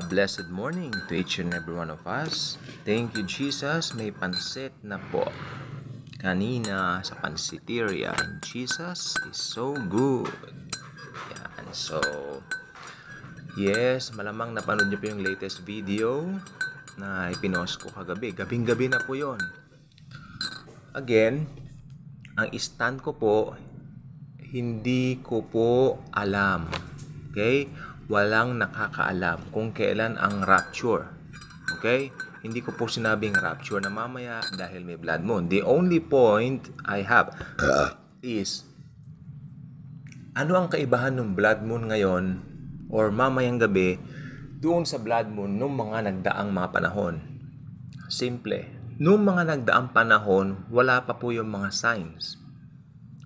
A blessed morning to each and every one of us. Thank you, Jesus. May pansit na po. Kanina sa pansiteria, Jesus is so good. Yan. So, yes, malamang napanood niyo po yung latest video na ipinost ko kagabi. Gabing-gabi na po yon. Again, ang stand ko po, hindi ko po alam. Okay? walang nakakaalam kung kailan ang rapture. Okay? Hindi ko po sinabing rapture na mamaya dahil may blood moon. The only point I have is ano ang kaibahan ng blood moon ngayon or mamayang gabi doon sa blood moon nung mga nagdaang mga panahon? Simple. Nung mga nagdaang panahon, wala pa po yung mga signs.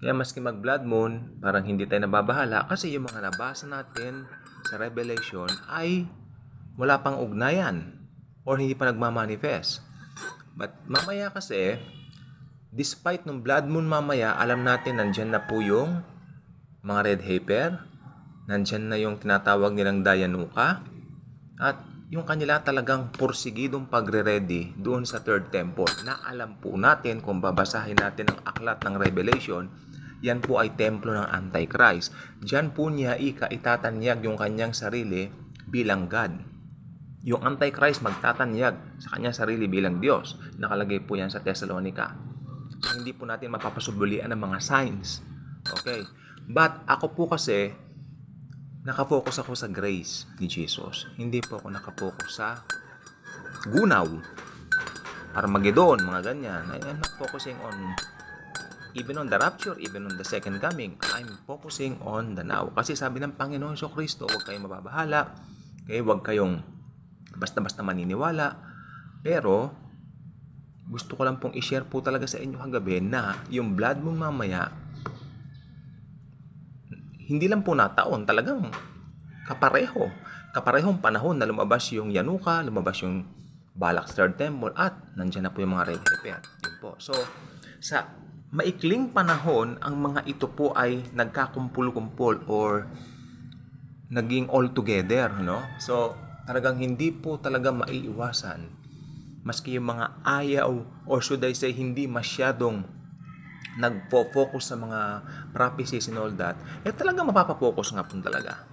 Kaya maski mag blood moon, parang hindi tayo nababahala kasi yung mga nabasa natin sa revelation ay wala pang ugnayan or hindi pa nagmamanifest. But mamaya kasi, despite nung blood moon mamaya, alam natin nandyan na po yung mga red heifer, nandyan na yung tinatawag nilang Dianuka, at yung kanila talagang porsigidong pagre-ready doon sa third temple na alam po natin kung babasahin natin ang aklat ng Revelation yan po ay templo ng Antichrist. Diyan po niya ika itatanyag yung kanyang sarili bilang God. Yung Antichrist magtatanyag sa kanyang sarili bilang Diyos. Nakalagay po yan sa Thessalonica. hindi po natin mapapasubulian ng mga signs. Okay? But ako po kasi, nakafocus ako sa grace ni Jesus. Hindi po ako nakafocus sa gunaw. Armageddon, mga ganyan. I am not focusing on even on the rapture, even on the second coming, I'm focusing on the now. Kasi sabi ng Panginoon So Kristo, huwag kayong mababahala, okay? huwag kayong basta-basta maniniwala. Pero, gusto ko lang pong i-share po talaga sa inyo kagabi na yung blood mo mamaya, hindi lang po nataon, talagang kapareho. Kaparehong panahon na lumabas yung Yanuka, lumabas yung Balak Third Temple at nandiyan na po yung mga red pepper. Yun po. So, sa maikling panahon, ang mga ito po ay nagkakumpul-kumpul or naging all together, no? So, talagang hindi po talaga maiiwasan maski yung mga ayaw or should I say hindi masyadong nagpo-focus sa mga prophecies and all that, eh talaga mapapapokus nga po talaga.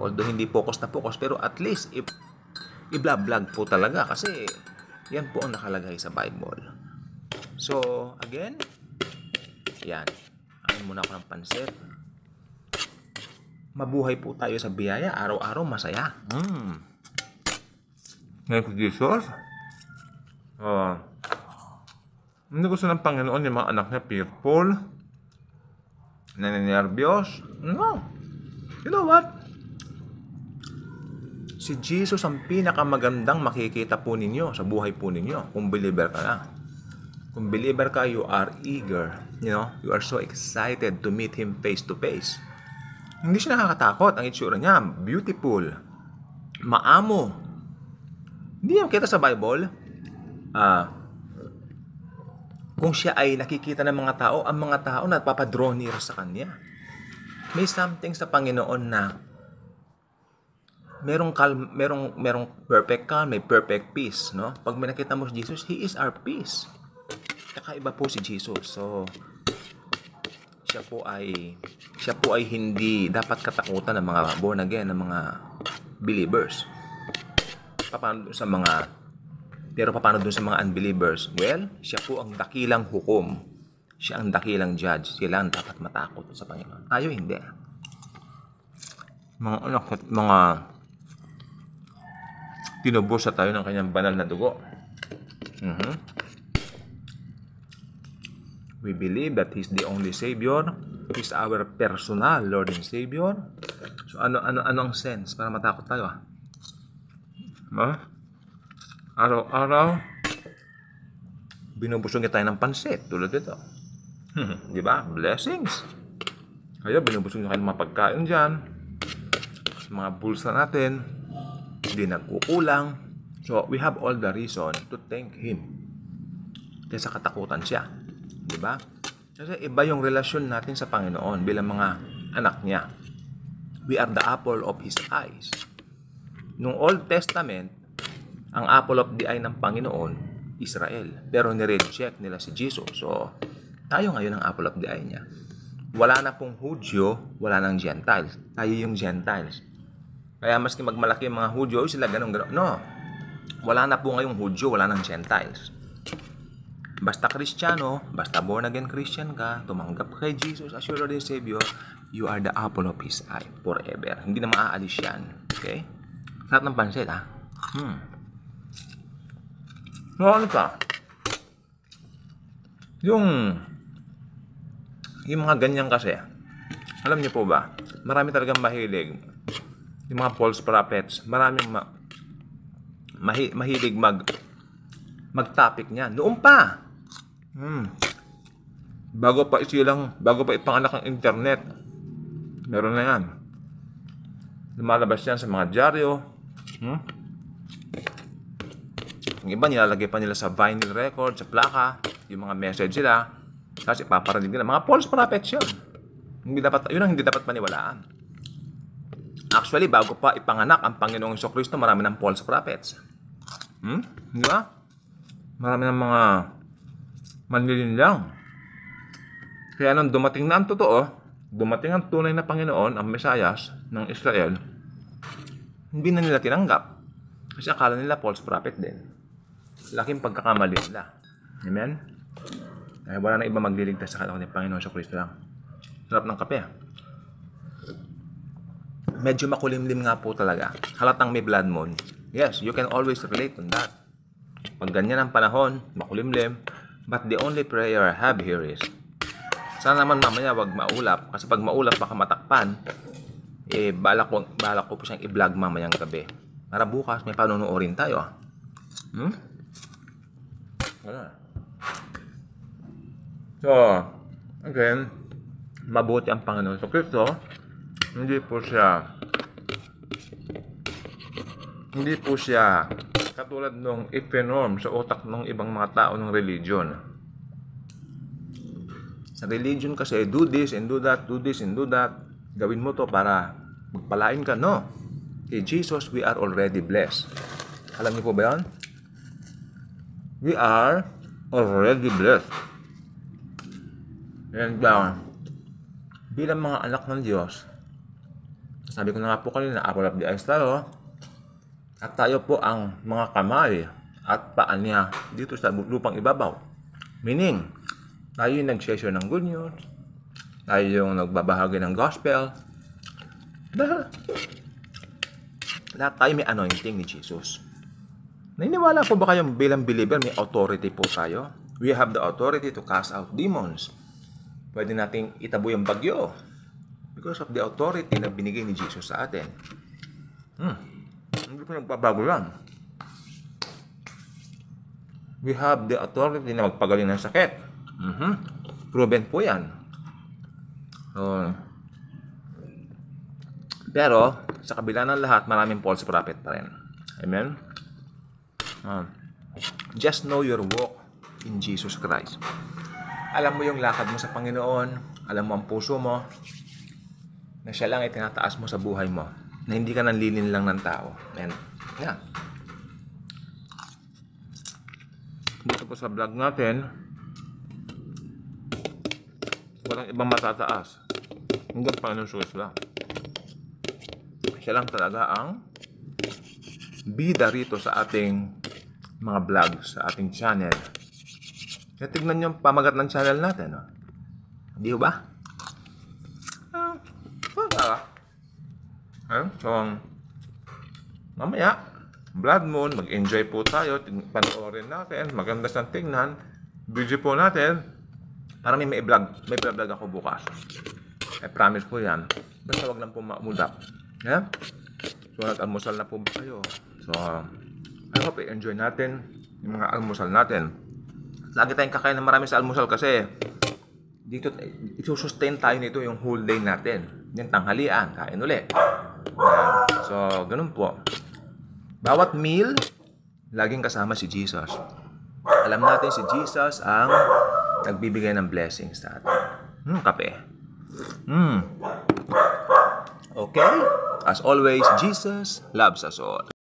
Although hindi focus na focus, pero at least if i-vlog po talaga kasi yan po ang nakalagay sa Bible. So, again, yan. Akin muna ako ng pansit. Mabuhay po tayo sa biyaya. Araw-araw masaya. Mm. Thank you, Jesus. Uh, hindi gusto ng Panginoon yung mga anak niya fearful, naninervyos. No. You know what? Si Jesus ang pinakamagandang makikita po ninyo sa buhay po ninyo kung believer ka lang. Kung believer ka, you are eager. You know, you are so excited to meet Him face to face. Hindi siya nakakatakot ang itsura niya. Beautiful. Maamo. Hindi yung kita sa Bible. Ah, kung siya ay nakikita ng mga tao, ang mga tao nagpapadraw near sa kanya. May something sa Panginoon na merong calm, merong merong perfect calm, may perfect peace, no? Pag may nakita mo si Jesus, he is our peace. Kakaiba po si Jesus. So, siya po ay siya po ay hindi dapat katakutan ng mga born again ng mga believers. Paano sa mga pero paano dun sa mga unbelievers? Well, siya po ang dakilang hukom. Siya ang dakilang judge. Sila ang dapat matakot sa Panginoon. Tayo hindi. Mga anak at mga tinubusa tayo ng kanyang banal na dugo. Mm-hmm. We believe that He's the only Savior. He's our personal Lord and Savior. So ano ano ano ang sense para matakot tayo ha? Ah? Diba? Huh? Araw-araw binubusog niya tayo ng pansit tulad dito. di ba? Blessings. Kaya binubusog niya kayo ng mga pagkain dyan. Mga bulsa natin. Hindi nagkukulang. So, we have all the reason to thank Him. Kaya sa katakutan siya. Di ba? Kasi iba yung relasyon natin sa Panginoon bilang mga anak niya. We are the apple of His eyes. Nung Old Testament, ang apple of the eye ng Panginoon, Israel. Pero nireject nila si Jesus. So, tayo ngayon ang apple of the eye niya. Wala na pong Hudyo, wala nang Gentiles. Tayo yung Gentiles. Kaya maski magmalaki mga Hudyo, sila ganun ganun. No. Wala na po ngayong Hudyo, wala nang Gentiles Basta Kristiyano, basta born again Christian ka, tumanggap kay Jesus as your Lord and Savior, you are the apple of His eye forever. Hindi na maaalis yan. Okay? Sarap ng pansit, ha? Ah. Hmm. No, ano ka? Yung... Yung mga ganyan kasi, alam niyo po ba, marami talagang mahilig. Yung mga false prophets, maraming ma, mahi, mahilig mag mag-topic niyan. Noon pa, Hmm. Bago pa isilang, bago pa ipanganak ang internet, meron na yan. Lumalabas yan sa mga dyaryo. Hmm? Yung iba, nilalagay pa nila sa vinyl record, sa plaka, yung mga message nila. Tapos ipaparinig nila. Mga false prophets yun. Hindi dapat, yun ang hindi dapat paniwalaan. Actually, bago pa ipanganak ang Panginoong Kristo, marami ng false prophets. Hmm? Di ba? Marami ng mga manlilinlang. Kaya nang dumating na ang totoo, dumating ang tunay na Panginoon, ang Mesayas ng Israel, hindi na nila tinanggap. Kasi akala nila false prophet din. Laking pagkakamali nila. Amen? Dahil wala na iba magliligtas sa kanila ni Panginoon sa Kristo lang. Sarap ng kape. Ah. Medyo makulimlim nga po talaga. Halatang may blood moon. Yes, you can always relate on that. Pag ganyan ang panahon, makulimlim, But the only prayer I have here is, sana naman mamaya wag maulap. Kasi pag maulap, baka matakpan. Eh, balak ko, balak ko po siyang i-vlog mamayang gabi. Para bukas, may panonoorin tayo. Ah. Hmm? Wala. So, again, mabuti ang Panginoon sa so, Kristo. Hindi po siya hindi po siya katulad nung ipinorm sa utak ng ibang mga tao ng religion. Sa religion kasi, do this and do that, do this and do that. Gawin mo to para magpalain ka. No. Kay Jesus, we are already blessed. Alam niyo po ba yan? We are already blessed. And uh, bilang mga anak ng Diyos, sabi ko na nga po kanina, apple of the eyes tayo, at tayo po ang mga kamay at paa niya dito sa lupang ibabaw. Meaning, tayo yung nag-share ng good news, tayo yung nagbabahagi ng gospel, dahil lahat tayo may anointing ni Jesus. Naniniwala po ba kayong bilang believer may authority po tayo? We have the authority to cast out demons. Pwede nating itabo yung bagyo because of the authority na binigay ni Jesus sa atin. Hmm. Hindi po yan. We have the authority na magpagaling ng sakit. Mm -hmm. Proven po yan. Uh, pero, sa kabila ng lahat, maraming false prophet pa rin. Amen? Uh, just know your walk in Jesus Christ. Alam mo yung lakad mo sa Panginoon, alam mo ang puso mo, na siya lang ay tinataas mo sa buhay mo na hindi ka nanlilin lang ng tao. Ayan. yeah. Dito po sa vlog natin, walang ibang matataas. Hanggang Panginoon Jesus lang. Siya lang talaga ang bida rito sa ating mga vlog, sa ating channel. Kaya tignan ang pamagat ng channel natin. No? Hindi ba? Ayun, so, um, mamaya, blood moon, mag-enjoy po tayo, panoorin natin, maganda siyang tingnan, video po natin, para may may-vlog, may vlog ako bukas. I promise po yan. Basta wag lang po maumulap. Yeah? So, nag-almusal na po ba kayo? So, um, I hope i-enjoy natin yung mga almusal natin. Lagi tayong kakain ng marami sa almusal kasi dito, isusustain tayo nito yung whole day natin. Yung tanghalian, kain ulit. Ayan. So, ganun po. Bawat meal, laging kasama si Jesus. Alam natin si Jesus ang nagbibigay ng blessings sa atin. Hmm, kape. Hmm. Okay? As always, Jesus loves us all.